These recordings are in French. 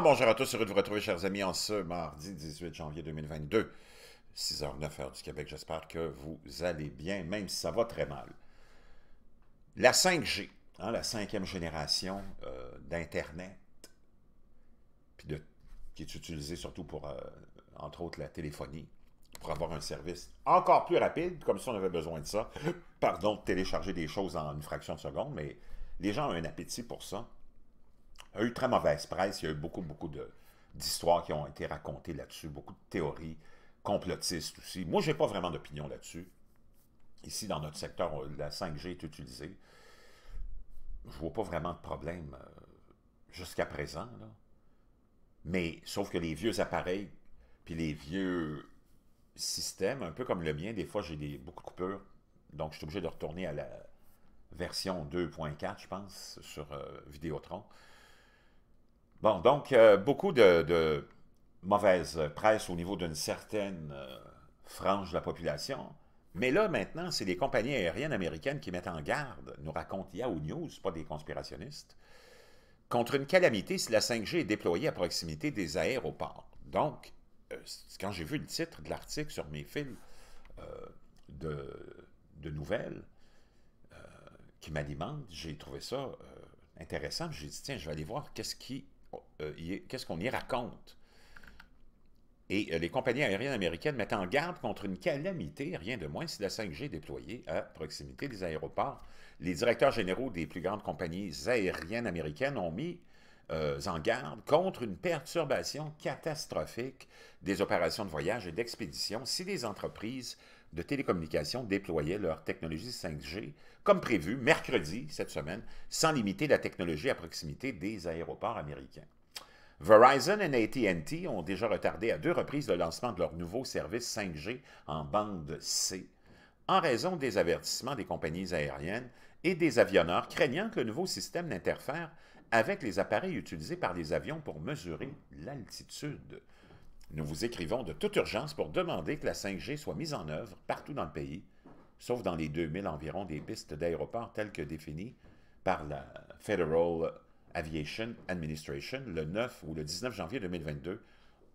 Ah, bonjour à tous, heureux de vous retrouver, chers amis, en ce mardi 18 janvier 2022, 6h09 heure du Québec. J'espère que vous allez bien, même si ça va très mal. La 5G, hein, la cinquième génération euh, d'Internet, qui est utilisée surtout pour, euh, entre autres, la téléphonie, pour avoir un service encore plus rapide, comme si on avait besoin de ça. Pardon, de télécharger des choses en une fraction de seconde, mais les gens ont un appétit pour ça a eu très mauvaise presse. Il y a eu beaucoup, beaucoup d'histoires qui ont été racontées là-dessus, beaucoup de théories complotistes aussi. Moi, je n'ai pas vraiment d'opinion là-dessus. Ici, dans notre secteur, euh, la 5G est utilisée. Je ne vois pas vraiment de problème euh, jusqu'à présent. Mais sauf que les vieux appareils, puis les vieux systèmes, un peu comme le mien, des fois j'ai beaucoup de coupures. Donc je suis obligé de retourner à la version 2.4, je pense, sur euh, Vidéotron. Bon, donc, euh, beaucoup de, mauvaise presse au niveau d'une certaine euh, frange de la population. Mais là, maintenant, c'est les compagnies aériennes américaines qui mettent en garde, nous raconte Yahoo News, pas des conspirationnistes, contre une calamité si la 5G est déployée à proximité des aéroports. Donc, euh, quand j'ai vu le titre de l'article sur mes fils de, de, nouvelles qui m'alimentent, j'ai trouvé ça intéressant. J'ai dit, tiens, je vais aller voir qu'est-ce qui euh, qu'est-ce qu'on y raconte. Et euh, les compagnies aériennes américaines mettent en garde contre une calamité, rien de moins, si la 5G est déployée à proximité des aéroports. Les directeurs généraux des plus grandes compagnies aériennes américaines ont mis euh, en garde contre une perturbation catastrophique des opérations de voyage et d'expédition si les entreprises de télécommunications déployaient leur technologie 5G comme prévu mercredi cette semaine, sans limiter la technologie à proximité des aéroports américains. Verizon et AT&T ont déjà retardé à deux reprises le lancement de leur nouveau service 5G en bande C en raison des avertissements des compagnies aériennes et des avionneurs craignant que le nouveau système n'interfère avec les appareils utilisés par les avions pour mesurer l'altitude. Nous vous écrivons de toute urgence pour demander que la 5G soit mise en œuvre partout dans le pays, sauf dans les 2000 environ des pistes d'aéroports telles que définies par la Federal Aviation Administration le 9 ou le 19 janvier 2022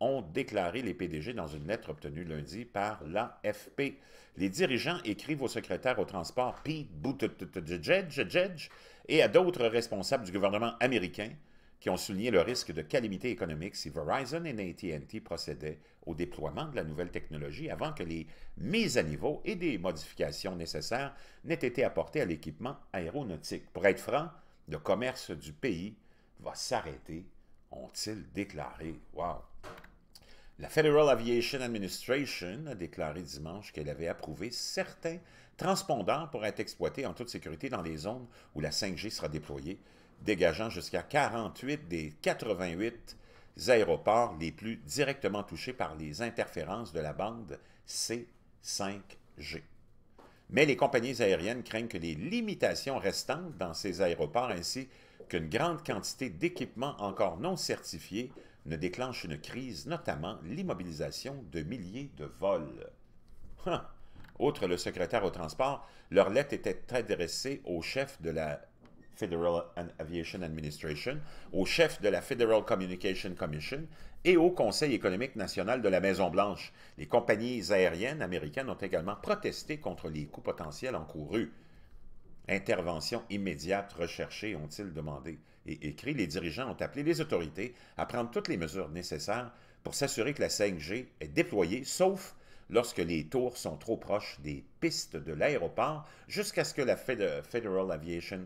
ont déclaré les PDG dans une lettre obtenue lundi par l'AFP. Les dirigeants écrivent au secrétaire au transport Pete Buttigieg et à d'autres responsables du gouvernement américain qui ont souligné le risque de calamité économique si Verizon et AT&T procédaient au déploiement de la nouvelle technologie avant que les mises à niveau et des modifications nécessaires n'aient été apportées à l'équipement aéronautique. Pour être franc, le commerce du pays va s'arrêter, ont-ils déclaré. Wow! La Federal Aviation Administration a déclaré dimanche qu'elle avait approuvé certains transpondants pour être exploités en toute sécurité dans les zones où la 5G sera déployée, dégageant jusqu'à 48 des 88 aéroports les plus directement touchés par les interférences de la bande C5G mais les compagnies aériennes craignent que les limitations restantes dans ces aéroports ainsi qu'une grande quantité d'équipements encore non certifiés ne déclenchent une crise, notamment l'immobilisation de milliers de vols. Hein! Outre le secrétaire au transport, leur lettre était adressée au chef de la Federal Aviation Administration, au chef de la Federal Communication Commission et au Conseil économique national de la Maison-Blanche. Les compagnies aériennes américaines ont également protesté contre les coûts potentiels encourus. Intervention immédiate recherchée, ont-ils demandé. Et écrit, les dirigeants ont appelé les autorités à prendre toutes les mesures nécessaires pour s'assurer que la 5G est déployée, sauf lorsque les tours sont trop proches des pistes de l'aéroport, jusqu'à ce que la Federal Aviation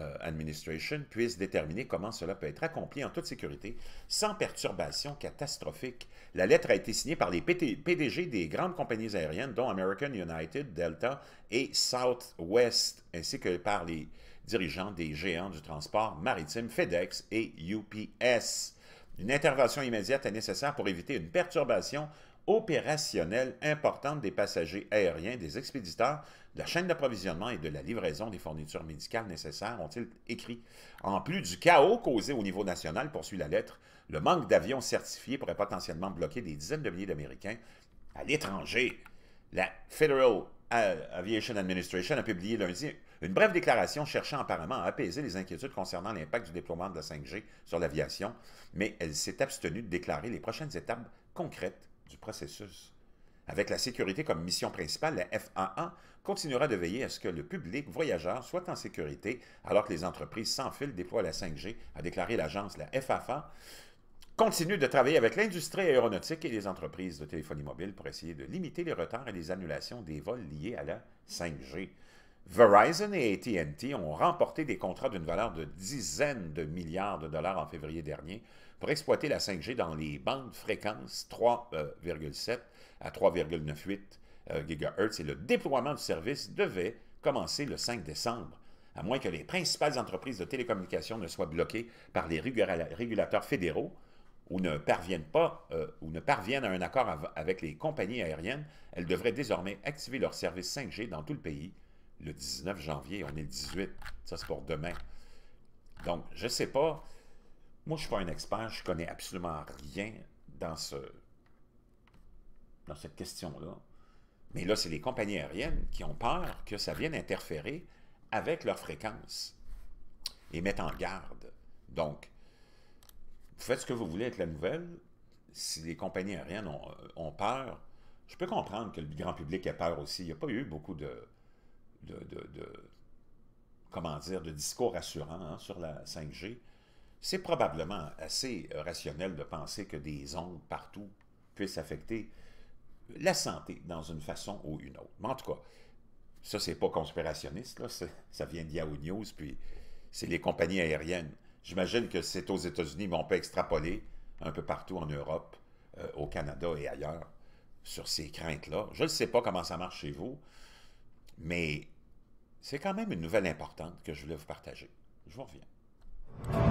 euh, administration puisse déterminer comment cela peut être accompli en toute sécurité, sans perturbation catastrophique. La lettre a été signée par les PDG des grandes compagnies aériennes, dont American United, Delta et Southwest, ainsi que par les dirigeants des géants du transport maritime FedEx et UPS. Une intervention immédiate est nécessaire pour éviter une perturbation opérationnelle importante des passagers aériens, des expéditeurs, de la chaîne d'approvisionnement et de la livraison des fournitures médicales nécessaires, ont-ils écrit. En plus du chaos causé au niveau national, poursuit la lettre, le manque d'avions certifiés pourrait potentiellement bloquer des dizaines de milliers d'Américains à l'étranger. La Federal Aviation Administration a publié lundi une brève déclaration cherchant apparemment à apaiser les inquiétudes concernant l'impact du déploiement de la 5G sur l'aviation, mais elle s'est abstenue de déclarer les prochaines étapes concrètes du processus. Avec la sécurité comme mission principale, la FAA continuera de veiller à ce que le public voyageur soit en sécurité alors que les entreprises sans fil déploient la 5G, a déclaré l'agence la FAA. Continue de travailler avec l'industrie aéronautique et les entreprises de téléphonie mobile pour essayer de limiter les retards et les annulations des vols liés à la 5G. Verizon et ATT ont remporté des contrats d'une valeur de dizaines de milliards de dollars en février dernier pour exploiter la 5G dans les bandes fréquences 3,7 à 3,98 euh, GHz et le déploiement du service devait commencer le 5 décembre, à moins que les principales entreprises de télécommunications ne soient bloquées par les régulateurs fédéraux ou ne parviennent pas euh, ou ne parviennent à un accord avec les compagnies aériennes, elles devraient désormais activer leur service 5G dans tout le pays le 19 janvier, on est le 18, ça c'est pour demain. Donc, je ne sais pas. Moi, je ne suis pas un expert, je connais absolument rien dans, ce, dans cette question-là. Mais là, c'est les compagnies aériennes qui ont peur que ça vienne interférer avec leur fréquence et mettre en garde. Donc, faites ce que vous voulez avec la nouvelle. Si les compagnies aériennes ont, euh, peur, je peux comprendre que le grand public a peur aussi. Il n'y a pas eu beaucoup de, de, comment dire, de discours rassurant hein, sur la 5G, c'est probablement assez rationnel de penser que des ondes partout puissent affecter la santé dans une façon ou une autre. Mais en tout cas, ça, c'est pas conspirationniste, ça vient de Yahoo News, puis c'est les compagnies aériennes. J'imagine que c'est aux États-Unis, mais on peut extrapoler un peu partout en Europe, euh, au Canada et ailleurs sur ces craintes-là. Je ne sais pas comment ça marche chez vous. Mais c'est quand même une nouvelle importante que je voulais vous partager. Je vous reviens.